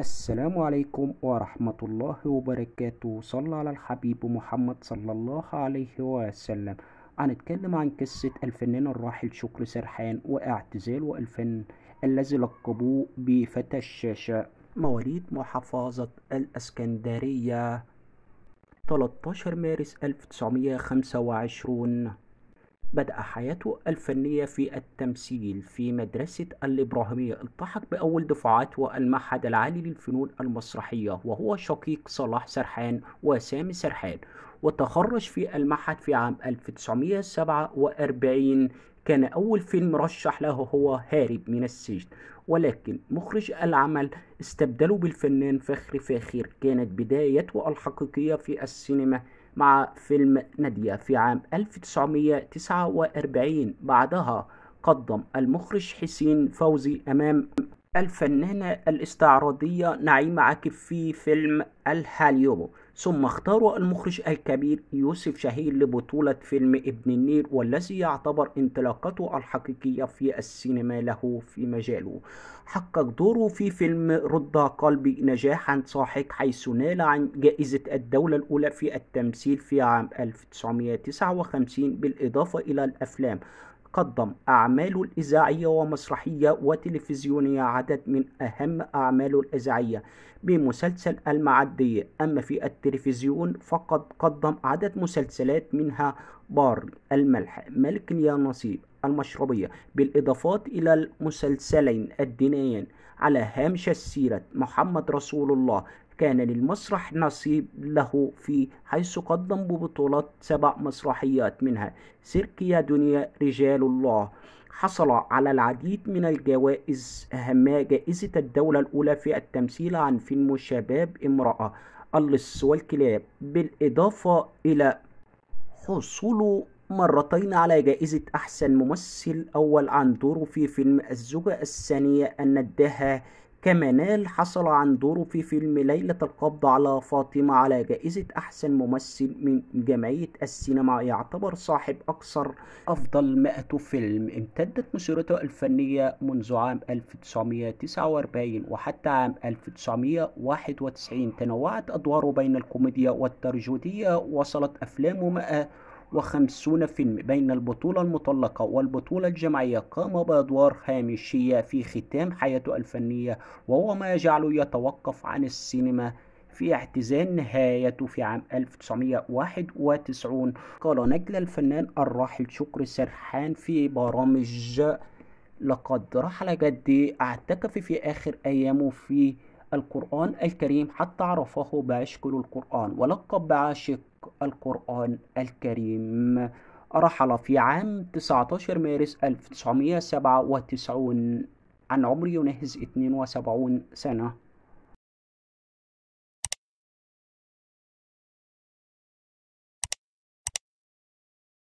السلام عليكم ورحمة الله وبركاته صلى على الحبيب محمد صلى الله عليه وسلم هنتكلم عن قصة الفنان الراحل شكر سرحان واعتزاله الفن الذي لقبوه بفتى الشاشة مواليد محافظة الاسكندرية 13 مارس 1925 بدأ حياته الفنية في التمثيل في مدرسة الإبراهيمية التحق بأول دفعات والمعهد العالي للفنون المسرحية وهو شقيق صلاح سرحان وسامي سرحان وتخرج في المعهد في عام 1947 كان أول فيلم رشح له هو هارب من السجن ولكن مخرج العمل استبدله بالفنان فخر فاخر كانت بدايته الحقيقية في السينما مع فيلم نادية في عام 1949 بعدها قدم المخرج حسين فوزي أمام الفنانة الاستعراضية نعيمة عاكف في فيلم الهاليومو ثم اختاروا المخرج الكبير يوسف شاهين لبطولة فيلم ابن النيل والذي يعتبر انطلاقته الحقيقية في السينما له في مجاله حقق دوره في فيلم رد قلبي نجاحا ساحق حيث نال عن جائزة الدولة الأولى في التمثيل في عام 1959 بالإضافة إلى الأفلام قدم أعماله الإذاعية ومسرحية وتلفزيونية عدد من أهم أعماله الإذاعية بمسلسل المعدية أما في التلفزيون فقد قدم عدد مسلسلات منها بار الملح ملك يا نصيب المشربية بالإضافات إلى المسلسلين الدينيين على هامش السيرة محمد رسول الله كان للمسرح نصيب له في حيث قدم ببطولات سبع مسرحيات منها سيرك يا دنيا رجال الله حصل على العديد من الجوائز أهمها جائزة الدولة الأولى في التمثيل عن فيلم شباب امرأة اللص والكلاب بالإضافة إلى حصوله مرتين على جائزة أحسن ممثل أول عن دوره في فيلم الزوجة الثانية النداها كمنال حصل عن دوره في فيلم ليلة القبض على فاطمة على جائزة أحسن ممثل من جمعية السينما يعتبر صاحب أكثر أفضل 100 فيلم امتدت مسيرته الفنية منذ عام 1949 وحتى عام 1991 تنوعت أدواره بين الكوميديا والترجودية وصلت أفلامه وخمسون بين البطولة المطلقة والبطولة الجمعية قام بأدوار هامشية في ختام حياته الفنية وهو ما يجعله يتوقف عن السينما في اعتزال نهايته في عام 1991 قال نجل الفنان الراحل شكر سرحان في برامج لقد رحل جدي اعتكف في آخر أيامه في القرآن الكريم حتى عرفه بعشق القرآن ولقب بعاشق القرآن الكريم رحل في عام 19 مارس 1997 عن عمر يناهز 72 سنة